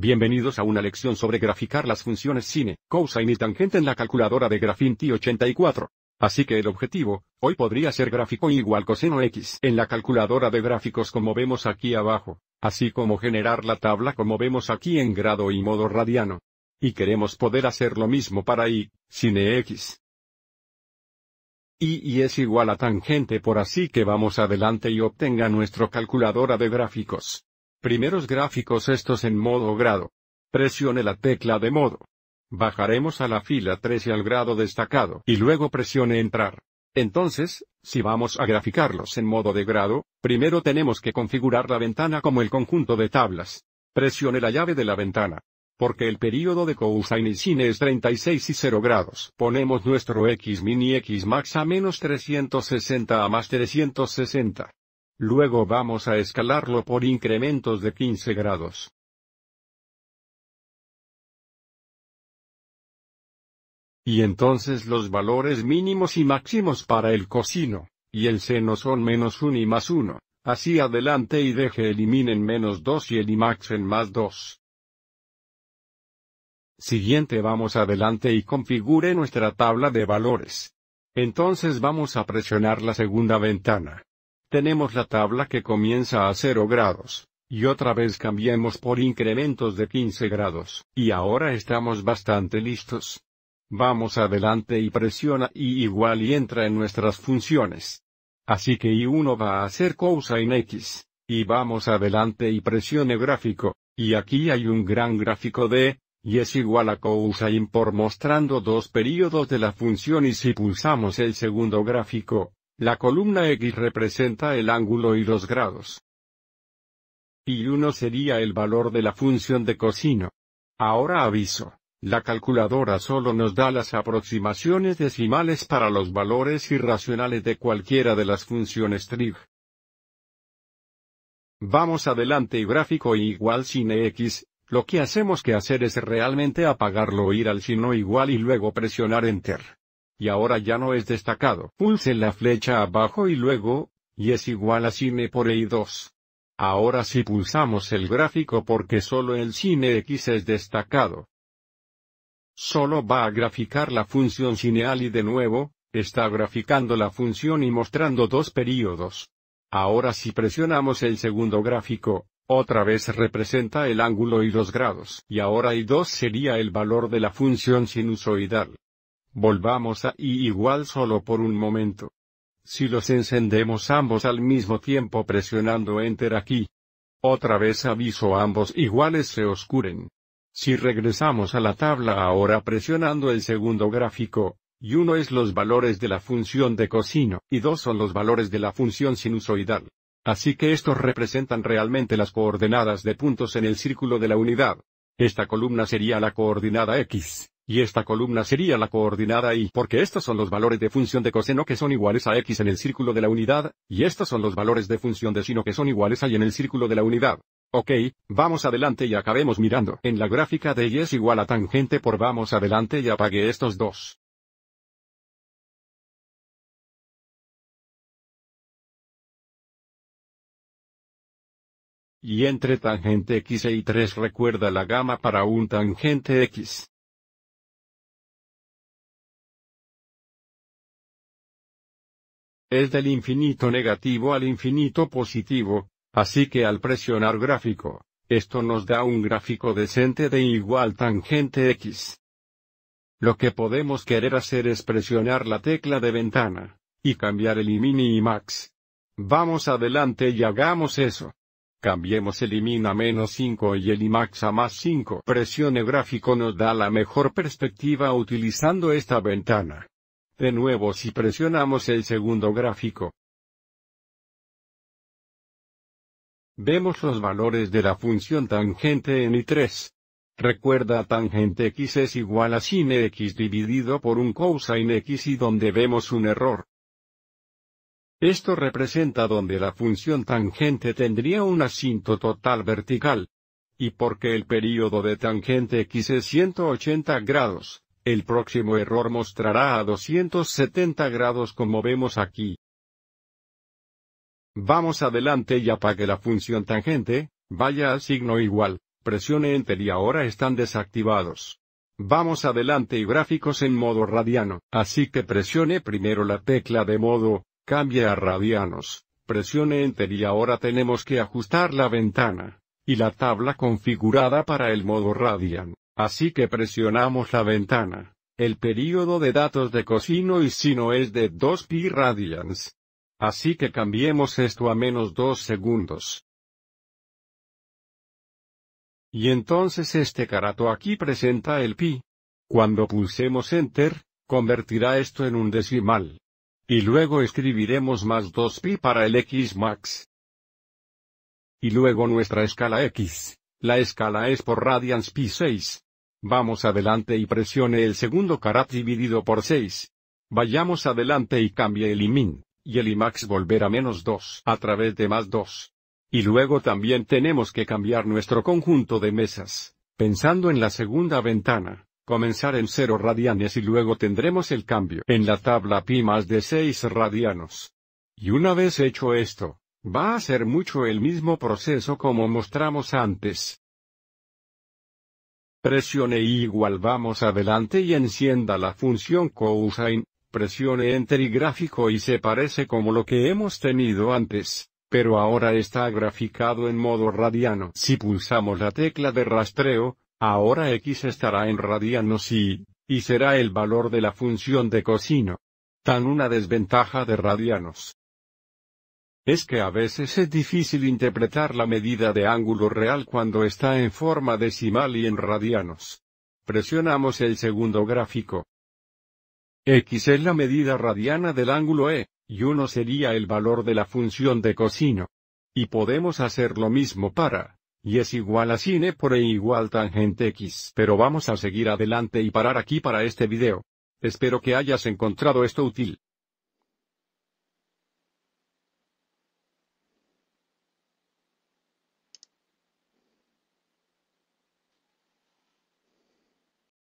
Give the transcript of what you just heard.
Bienvenidos a una lección sobre graficar las funciones sine, cosine y tangente en la calculadora de t 84. Así que el objetivo, hoy podría ser gráfico igual coseno x en la calculadora de gráficos como vemos aquí abajo, así como generar la tabla como vemos aquí en grado y modo radiano. Y queremos poder hacer lo mismo para y, sine x. Y, y es igual a tangente por así que vamos adelante y obtenga nuestro calculadora de gráficos. Primeros gráficos estos en modo grado. Presione la tecla de modo. Bajaremos a la fila 13 al grado destacado y luego presione entrar. Entonces, si vamos a graficarlos en modo de grado, primero tenemos que configurar la ventana como el conjunto de tablas. Presione la llave de la ventana. Porque el periodo de cosine y es 36 y 0 grados. Ponemos nuestro x min x max a menos 360 a más 360. Luego vamos a escalarlo por incrementos de 15 grados. Y entonces los valores mínimos y máximos para el cosino, y el seno son menos 1 y más 1, así adelante y deje eliminen menos 2 y el imax en más 2. Siguiente vamos adelante y configure nuestra tabla de valores. Entonces vamos a presionar la segunda ventana. Tenemos la tabla que comienza a 0 grados, y otra vez cambiemos por incrementos de 15 grados, y ahora estamos bastante listos. Vamos adelante y presiona y igual y entra en nuestras funciones. Así que y1 va a hacer cosine x, y vamos adelante y presione gráfico, y aquí hay un gran gráfico de, y es igual a cosine por mostrando dos periodos de la función y si pulsamos el segundo gráfico, la columna X representa el ángulo y los grados. Y 1 sería el valor de la función de cosino. Ahora aviso, la calculadora solo nos da las aproximaciones decimales para los valores irracionales de cualquiera de las funciones trig. Vamos adelante y gráfico igual sin x, lo que hacemos que hacer es realmente apagarlo o ir al sino igual y luego presionar enter y ahora ya no es destacado. Pulse la flecha abajo y luego, y es igual a cine por i2. Ahora si pulsamos el gráfico porque solo el cine X es destacado. Solo va a graficar la función cineal y de nuevo, está graficando la función y mostrando dos periodos. Ahora si presionamos el segundo gráfico, otra vez representa el ángulo y los grados. Y ahora I2 sería el valor de la función sinusoidal. Volvamos a Y igual solo por un momento. Si los encendemos ambos al mismo tiempo presionando Enter aquí. Otra vez aviso ambos iguales se oscuren. Si regresamos a la tabla ahora presionando el segundo gráfico, y uno es los valores de la función de cosino, y dos son los valores de la función sinusoidal. Así que estos representan realmente las coordenadas de puntos en el círculo de la unidad. Esta columna sería la coordenada x, y esta columna sería la coordinada y porque estos son los valores de función de coseno que son iguales a x en el círculo de la unidad, y estos son los valores de función de sino que son iguales a y en el círculo de la unidad. Ok, vamos adelante y acabemos mirando en la gráfica de y es igual a tangente por vamos adelante y apague estos dos. Y entre tangente x e y 3 recuerda la gama para un tangente x. es del infinito negativo al infinito positivo, así que al presionar gráfico, esto nos da un gráfico decente de igual tangente x. Lo que podemos querer hacer es presionar la tecla de ventana, y cambiar el mini y max. Vamos adelante y hagamos eso. Cambiemos el a menos 5 y el IMAX a más 5. Presione gráfico nos da la mejor perspectiva utilizando esta ventana. De nuevo si presionamos el segundo gráfico, vemos los valores de la función tangente en I3. Recuerda tangente x es igual a sin x dividido por un cosine x y donde vemos un error. Esto representa donde la función tangente tendría un asinto total vertical. Y porque el período de tangente x es 180 grados, el próximo error mostrará a 270 grados como vemos aquí. Vamos adelante y apague la función tangente, vaya al signo igual, presione Enter y ahora están desactivados. Vamos adelante y gráficos en modo radiano, así que presione primero la tecla de modo, cambie a radianos, presione Enter y ahora tenemos que ajustar la ventana, y la tabla configurada para el modo radian. Así que presionamos la ventana. El periodo de datos de cosino y sino es de 2pi radians. Así que cambiemos esto a menos 2 segundos. Y entonces este carato aquí presenta el pi. Cuando pulsemos enter, convertirá esto en un decimal. Y luego escribiremos más 2pi para el x max. Y luego nuestra escala x. La escala es por radians pi 6, Vamos adelante y presione el segundo carat dividido por 6. Vayamos adelante y cambie el IMIN, y el IMAX volver a menos 2 a través de más 2. Y luego también tenemos que cambiar nuestro conjunto de mesas, pensando en la segunda ventana, comenzar en 0 radianes y luego tendremos el cambio en la tabla pi más de 6 radianos. Y una vez hecho esto, va a ser mucho el mismo proceso como mostramos antes. Presione igual vamos adelante y encienda la función cosine, presione enter y gráfico y se parece como lo que hemos tenido antes, pero ahora está graficado en modo radiano. Si pulsamos la tecla de rastreo, ahora x estará en radianos y, y será el valor de la función de cosino. Tan una desventaja de radianos es que a veces es difícil interpretar la medida de ángulo real cuando está en forma decimal y en radianos. Presionamos el segundo gráfico. X es la medida radiana del ángulo E, y 1 sería el valor de la función de cosino. Y podemos hacer lo mismo para, y es igual a cine por E igual tangente X. Pero vamos a seguir adelante y parar aquí para este video. Espero que hayas encontrado esto útil.